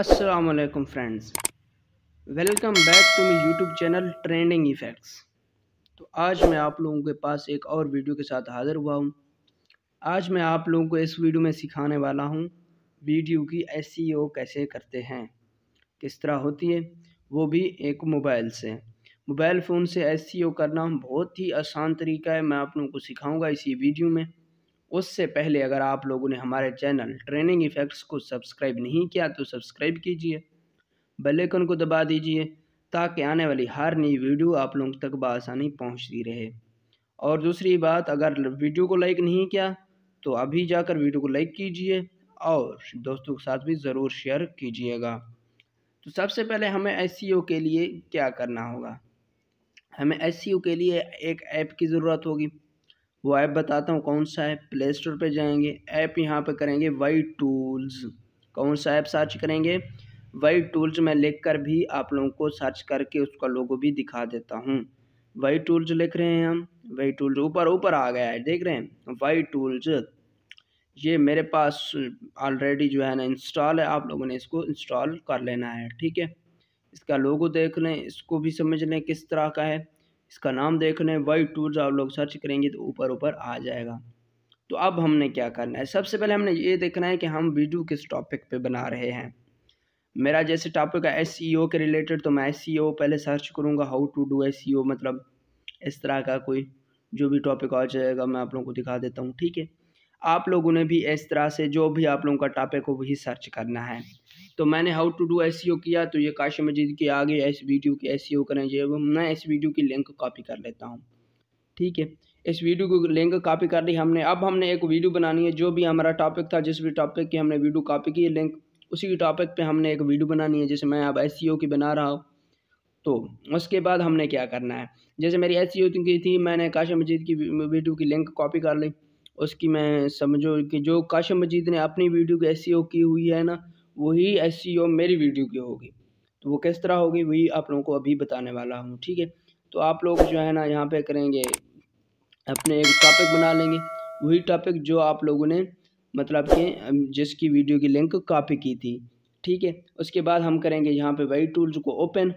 Aslam friends welcome back to my YouTube channel trending effects तो आज मैं आप लोगों के पास एक और वीडियो के साथ हाज़िर हुआ हूँ आज मैं आप लोगों को इस वीडियो में सिखाने वाला हूँ वीडियो की एस e कैसे करते हैं किस तरह होती है वो भी एक मोबाइल से मोबाइल फ़ोन से एस e करना बहुत ही आसान तरीका है मैं आप लोगों को सिखाऊँगा इसी वीडियो में उससे पहले अगर आप लोगों ने हमारे चैनल ट्रेनिंग इफ़ेक्ट्स को सब्सक्राइब नहीं किया तो सब्सक्राइब कीजिए बेल आइकन को दबा दीजिए ताकि आने वाली हर नई वीडियो आप लोगों तक बसानी पहुँचती रहे और दूसरी बात अगर वीडियो को लाइक नहीं किया तो अभी जाकर वीडियो को लाइक कीजिए और दोस्तों के साथ भी ज़रूर शेयर कीजिएगा तो सबसे पहले हमें एस के लिए क्या करना होगा हमें एस के लिए एक ऐप की ज़रूरत होगी वो ऐप बताता हूँ कौन सा है प्ले स्टोर पर जाएंगे ऐप यहाँ पर करेंगे वाई टूल्स कौन सा ऐप सर्च करेंगे वही टूल्स मैं लिख कर भी आप लोगों को सर्च करके उसका लोगो भी दिखा देता हूँ वही टूल्स लिख रहे हैं हम वही टूल्स ऊपर ऊपर आ गया है देख रहे हैं वही टूल्स ये मेरे पास ऑलरेडी जो है ना इंस्टॉल है आप लोगों ने इसको इंस्टॉल कर लेना है ठीक है इसका लोगो देख लें इसको भी समझ लें किस तरह का है इसका नाम देख रहे वाइट टूर्स आप लोग सर्च करेंगे तो ऊपर ऊपर आ जाएगा तो अब हमने क्या करना है सबसे पहले हमने ये देखना है कि हम वीडियो किस टॉपिक पे बना रहे हैं मेरा जैसे टॉपिक है एस e के रिलेटेड तो मैं एस e पहले सर्च करूँगा हाउ टू डू एस मतलब इस तरह का कोई जो भी टॉपिक आ जाएगा मैं आप लोगों को दिखा देता हूँ ठीक है आप लोगों ने भी इस तरह से जो भी आप लोगों का टॉपिक हो वही सर्च करना है तो मैंने हाउ टू डू एस किया तो ये काशि मजीद के आगे एस वीडियो की एस e करें जब मैं इस वीडियो की लिंक कॉपी कर लेता हूँ ठीक है इस वीडियो को लिंक कॉपी कर ली हमने अब हमने एक वीडियो बनानी है जो भी हमारा टॉपिक था जिस भी टॉपिक की हमने वीडियो कॉपी की लिंक उसी के टॉपिक पे हमने एक वीडियो बनानी है जैसे मैं अब एस e की बना रहा हूँ तो उसके बाद हमने क्या करना है जैसे मेरी एस e की थी मैंने काशी मजीद की वीडियो की लिंक कॉपी कर ली उसकी मैं समझो कि जो काशी मजीद ने अपनी वीडियो की एस की हुई है ना वही एस मेरी वीडियो की होगी तो वो किस तरह होगी वही आप लोगों को अभी बताने वाला हूँ ठीक है तो आप लोग जो है ना यहाँ पे करेंगे अपने एक टॉपिक बना लेंगे वही टॉपिक जो आप लोगों ने मतलब कि जिसकी वीडियो की लिंक कॉपी की थी ठीक है उसके बाद हम करेंगे यहाँ पे वही टूल्स को ओपन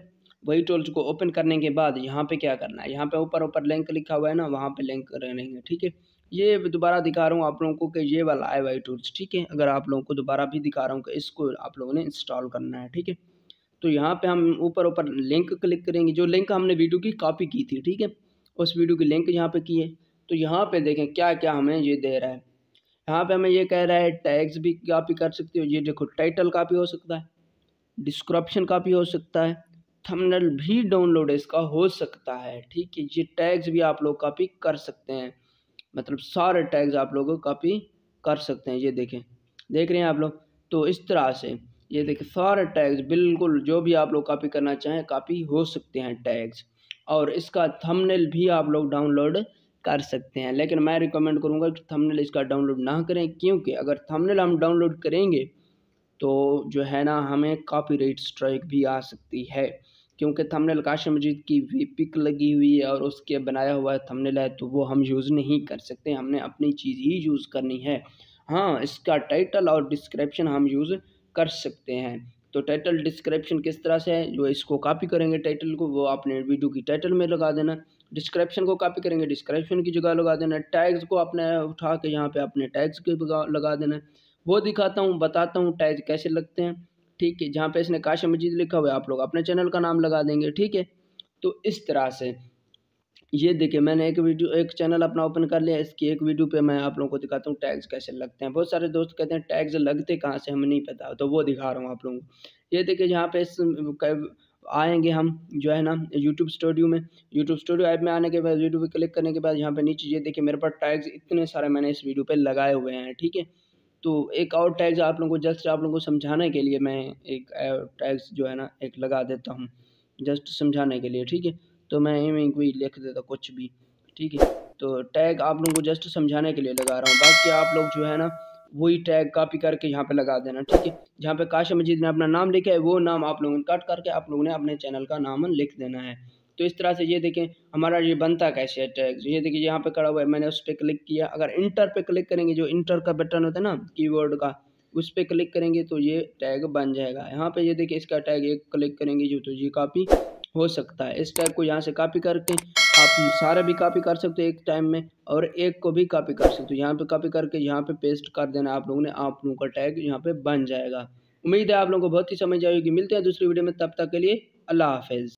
वही टूल्स को ओपन करने के बाद यहाँ पे क्या करना है यहाँ पे ऊपर ऊपर लिंक लिखा हुआ है ना वहाँ पे लिंक करेंगे ठीक है ये दोबारा दिखा रहा हूँ आप लोगों को कि ये वाला आई वाई टूल्स ठीक है अगर आप लोगों को दोबारा भी दिखा रहा हूँ कि इसको आप लोगों ने इंस्टॉल करना है ठीक है तो यहाँ पे हम ऊपर ऊपर लिंक क्लिक करेंगे जो लिंक हमने वीडियो की कॉपी की थी ठीक है उस वीडियो की लिंक यहाँ पे की है तो यहाँ पे देखें क्या क्या हमें ये दे रहा है यहाँ पे हमें ये कह रहा है टैग्स भी कापी कर सकते हो ये देखो टाइटल कापी हो सकता है डिस्क्रप्शन कापी हो सकता है थमनल भी डाउनलोड इसका हो सकता है ठीक है ये टैग्स भी आप लोग कापी कर सकते हैं मतलब सारे टैग्स आप लोग कॉपी कर सकते हैं ये देखें देख रहे हैं आप लोग तो इस तरह से ये देखें सारे टैग्स बिल्कुल जो भी आप लोग कॉपी करना चाहें कॉपी हो सकते हैं टैग्स और इसका थंबनेल भी आप लोग डाउनलोड कर सकते हैं लेकिन मैं रिकमेंड करूँगा कि थंबनेल इसका डाउनलोड ना करें क्योंकि अगर थंबनेल हम डाउनलोड करेंगे तो जो है ना हमें कॉपीराइट स्ट्राइक भी आ सकती है क्योंकि थंबनेल काशी मजीद की वी पिक लगी हुई है और उसके बनाया हुआ थंबनेल है तो वो हम यूज़ नहीं कर सकते हमने अपनी चीज़ ही यूज़ करनी है हाँ इसका टाइटल और डिस्क्रिप्शन हम यूज़ कर सकते हैं तो टाइटल डिस्क्रिप्शन किस तरह से है जो इसको कॉपी करेंगे टाइटल को वो अपने वीडियो की टाइटल में लगा देना डिस्क्रिप्शन को कॉपी करेंगे डिस्क्रिप्शन की जगह लगा देना टैग्स को अपने उठा के यहाँ पे अपने टैग्स के लगा देना वो दिखाता हूँ बताता हूँ टैग कैसे लगते हैं ठीक है जहाँ पे इसने काश मजीद लिखा हुआ है आप लोग अपने चैनल का नाम लगा देंगे ठीक है तो इस तरह से ये देखिए मैंने एक वीडियो एक चैनल अपना ओपन कर लिया इसकी एक वीडियो पे मैं आप लोगों को दिखाता हूँ टैग्स कैसे लगते हैं बहुत सारे दोस्त कहते हैं टैग्स लगते कहाँ से हमें नहीं पता तो वो दिखा रहा हूँ आप लोगों को ये देखिए जहाँ पे इस आएंगे हम जो है ना यूट्यूब स्टूडियो में यूट्यूब स्टूडियो ऐप में आने के बाद वीडियो पे क्लिक करने के बाद यहाँ पे नीचे ये देखिए मेरे पास टैग्स इतने सारे मैंने इस वीडियो पे लगाए हुए हैं ठीक है तो एक और टैग्स आप लोगों को जस्ट आप लोगों को समझाने के लिए मैं एक टैग्स जो है ना एक लगा देता हूँ जस्ट समझाने के लिए ठीक है तो मैं इमें कोई लिख देता कुछ भी ठीक है तो टैग आप लोगों को जस्ट समझाने के लिए लगा रहा हूँ बाकी आप लोग जो है ना वही टैग कॉपी करके यहाँ पे लगा देना ठीक है जहाँ पे काशा मजीद ने अपना नाम लिखा है वो नाम आप लोगों ने कट करके आप लोगों ने अपने चैनल का नाम लिख देना है तो इस तरह से ये देखें हमारा ये बनता कैसे है टैग ये देखिए यहाँ पे खड़ा हुआ है मैंने उस पर क्लिक किया अगर इंटर पे क्लिक करेंगे जो इंटर का बटन होता है ना कीबोर्ड का उस पर क्लिक करेंगे तो ये टैग बन जाएगा यहाँ पे ये देखिए इसका टैग एक क्लिक करेंगे जो तो ये कापी हो सकता है इस टैग को यहाँ से कापी करके आप सारे भी कापी कर सकते हो एक टाइम में और एक को भी कापी कर सकते हो यहाँ पे कापी करके यहाँ पे पेस्ट कर देना आप लोगों ने आप लोगों का टैग यहाँ पे बन जाएगा उम्मीद है आप लोगों को बहुत ही समझ आएगी मिलते हैं दूसरी वीडियो में तब तक के लिए अल्लाह हाफिज़